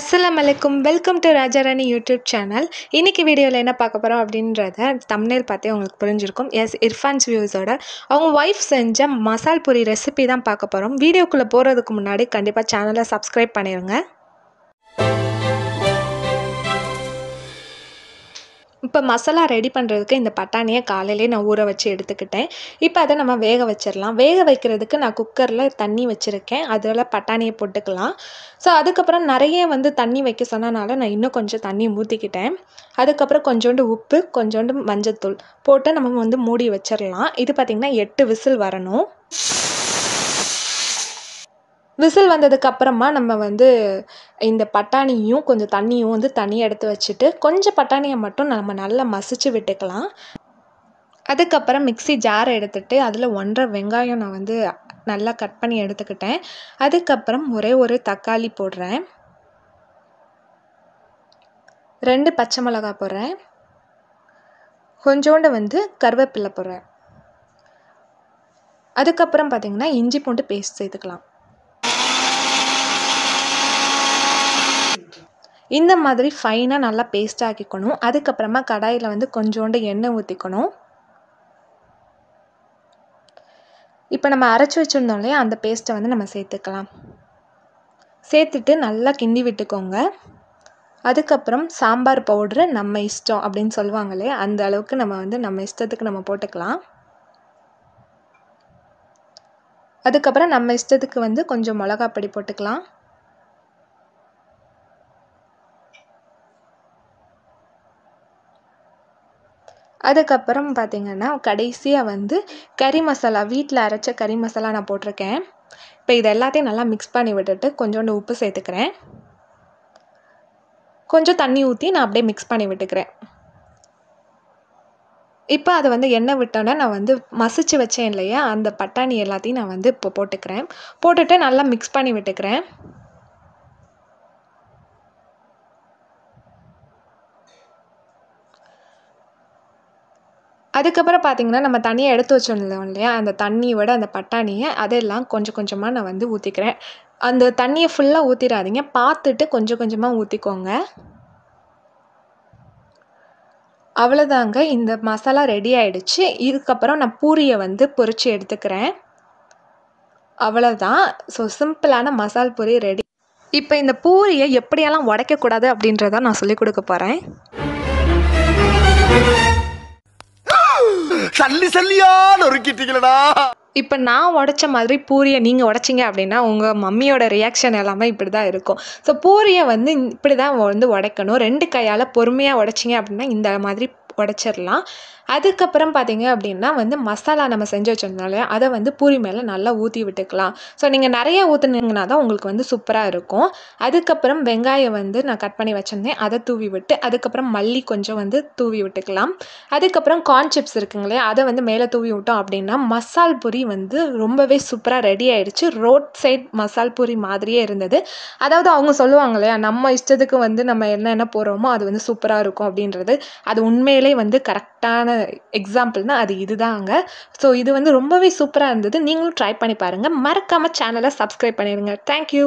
அஸ்லாம் வலைக்கும் welcome to Rajarani YouTube channel இன்றைக்கி வீடியோவில் என்ன பார்க்க போகிறோம் அப்படின்றத தமிழில் பார்த்தே உங்களுக்கு புரிஞ்சிருக்கும் எஸ் இர்ஃபான்ஸ் வியூஸோட அவங்க ஒய்ஃப் செஞ்ச மசால் பொரி ரெசிபி தான் பார்க்க போகிறோம் வீடியோக்குள்ளே போகிறதுக்கு முன்னாடி கண்டிப்பாக சேனலை சப்ஸ்கிரைப் பண்ணிடுங்க இப்போ மசாலா ரெடி பண்ணுறதுக்கு இந்த பட்டாணியை காலையிலே நான் ஊற வச்சு எடுத்துக்கிட்டேன் இப்போ அதை நம்ம வேக வச்சிடலாம் வேக வைக்கிறதுக்கு நான் குக்கரில் தண்ணி வச்சுருக்கேன் அதில் பட்டாணியை போட்டுக்கலாம் ஸோ அதுக்கப்புறம் நிறைய வந்து தண்ணி வைக்க சொன்னனால நான் இன்னும் கொஞ்சம் தண்ணி ஊற்றிக்கிட்டேன் அதுக்கப்புறம் கொஞ்சோண்டு உப்பு கொஞ்சோண்டு மஞ்சத்தூள் போட்டு நம்ம வந்து மூடி வச்சிடலாம் இது பார்த்திங்கன்னா எட்டு விசில் வரணும் விசில் வந்ததுக்கப்புறமா நம்ம வந்து இந்த பட்டாணியும் கொஞ்சம் தண்ணியும் வந்து தனியாக எடுத்து வச்சுட்டு கொஞ்சம் பட்டாணியை மட்டும் நம்ம நல்லா மசிச்சு விட்டுக்கலாம் அதுக்கப்புறம் மிக்சி ஜார் எடுத்துகிட்டு அதில் ஒன்றரை வெங்காயம் நான் வந்து நல்லா கட் பண்ணி எடுத்துக்கிட்டேன் அதுக்கப்புறம் ஒரே ஒரு தக்காளி போடுறேன் ரெண்டு பச்சை மிளகாய் போடுறேன் கொஞ்சோண்டு வந்து கருவேப்பிலை போடுறேன் அதுக்கப்புறம் பார்த்திங்கன்னா இஞ்சி பூண்டு பேஸ்ட் சேர்த்துக்கலாம் இந்த மாதிரி ஃபைனாக நல்லா பேஸ்ட் ஆக்கிக்கணும் அதுக்கப்புறமா கடாயில் வந்து கொஞ்சோண்டு எண்ணெய் ஊற்றிக்கணும் இப்போ நம்ம அரைச்சி வச்சுருந்தோம் இல்லையா அந்த பேஸ்ட்டை வந்து நம்ம சேர்த்துக்கலாம் சேர்த்துட்டு நல்லா கிண்டி விட்டுக்கோங்க அதுக்கப்புறம் சாம்பார் பவுட்ரு நம்ம இஷ்டம் அப்படின்னு சொல்லுவாங்களே அந்த அளவுக்கு நம்ம வந்து நம்ம இஷ்டத்துக்கு நம்ம போட்டுக்கலாம் அதுக்கப்புறம் நம்ம இஷ்டத்துக்கு வந்து கொஞ்சம் மிளகாப்பொடி போட்டுக்கலாம் அதுக்கப்புறம் பார்த்திங்கன்னா கடைசியாக வந்து கறி மசாலா வீட்டில் அரைச்ச கறி மசாலா நான் போட்டிருக்கேன் இப்போ இது எல்லாத்தையும் நல்லா மிக்ஸ் பண்ணி விட்டுட்டு கொஞ்சோண்டு உப்பு சேர்த்துக்கிறேன் கொஞ்சம் தண்ணி ஊற்றி நான் அப்படியே மிக்ஸ் பண்ணி விட்டுக்கிறேன் இப்போ அதை வந்து எண்ணெய் விட்டோன்னே நான் வந்து மசிச்சு வச்சேன் இல்லையா அந்த பட்டாணி எல்லாத்தையும் நான் வந்து இப்போ போட்டுக்கிறேன் போட்டுட்டு நல்லா மிக்ஸ் பண்ணி விட்டுக்கிறேன் அதுக்கப்புறம் பார்த்திங்கன்னா நம்ம தனியாக எடுத்து வச்சுருந்தோம் இல்லையா அந்த தண்ணியோட அந்த பட்டாணியை அதெல்லாம் கொஞ்சம் கொஞ்சமாக நான் வந்து ஊற்றிக்கிறேன் அந்த தண்ணியை ஃபுல்லாக ஊற்றிடாதீங்க பார்த்துட்டு கொஞ்சம் கொஞ்சமாக ஊற்றிக்கோங்க அவ்வளோதாங்க இந்த மசாலா ரெடி ஆகிடுச்சு இதுக்கப்புறம் நான் பூரியை வந்து பொறிச்சு எடுத்துக்கிறேன் அவ்வளோதான் ஸோ சிம்பிளான மசால் பூரி ரெடி இப்போ இந்த பூரியை எப்படியெல்லாம் உடைக்கக்கூடாது அப்படின்றத நான் சொல்லிக் கொடுக்க போகிறேன் சல்லி சல்லியா நொறுக்கிட்டீங்களடா இப்போ நான் உடச்ச மாதிரி பூரியை நீங்கள் உடச்சிங்க அப்படின்னா உங்கள் மம்மியோட ரியாக்ஷன் எல்லாமே இப்படி தான் இருக்கும் ஸோ பூரியை வந்து இப்படி தான் வந்து உடைக்கணும் ரெண்டு கையால் பொறுமையாக உடைச்சிங்க அப்படின்னா இந்த மாதிரி உடச்சிடலாம் அதுக்கப்புறம் பார்த்தீங்க அப்படின்னா வந்து மசாலா நம்ம செஞ்சு வச்சிருந்தாலே அதை வந்து பூரி மேலே நல்லா ஊற்றி விட்டுக்கலாம் ஸோ நீங்கள் நிறைய ஊற்றுனீங்கன்னா தான் உங்களுக்கு வந்து சூப்பராக இருக்கும் அதுக்கப்புறம் வெங்காயம் வந்து நான் கட் பண்ணி வச்சுருந்தேன் அதை தூவி விட்டு அதுக்கப்புறம் மல்லி கொஞ்சம் வந்து தூவி விட்டுக்கலாம் அதுக்கப்புறம் கார்ன் சிப்ஸ் இருக்குங்களே அதை வந்து மேலே தூவி விட்டோம் அப்படின்னா மசால் பூரி வந்து ரொம்பவே சூப்பராக ரெடி ஆயிடுச்சு ரோட் சைட் மசால் பூரி மாதிரியே இருந்தது அதாவது அவங்க சொல்லுவாங்க இல்லையா நம்ம இஷ்டத்துக்கு வந்து நம்ம என்னென்ன போகிறோமோ அது வந்து சூப்பராக இருக்கும் அப்படின்றது அது உண்மையில் உண்மையிலே வந்து கரெக்டான எக்ஸாம்பிள்னா அது இதுதாங்க ஸோ இது வந்து ரொம்பவே சூப்பராக இருந்தது நீங்களும் ட்ரை பண்ணி பாருங்கள் மறக்காமல் சேனலை சப்ஸ்கிரைப் பண்ணிடுங்க தேங்க்யூ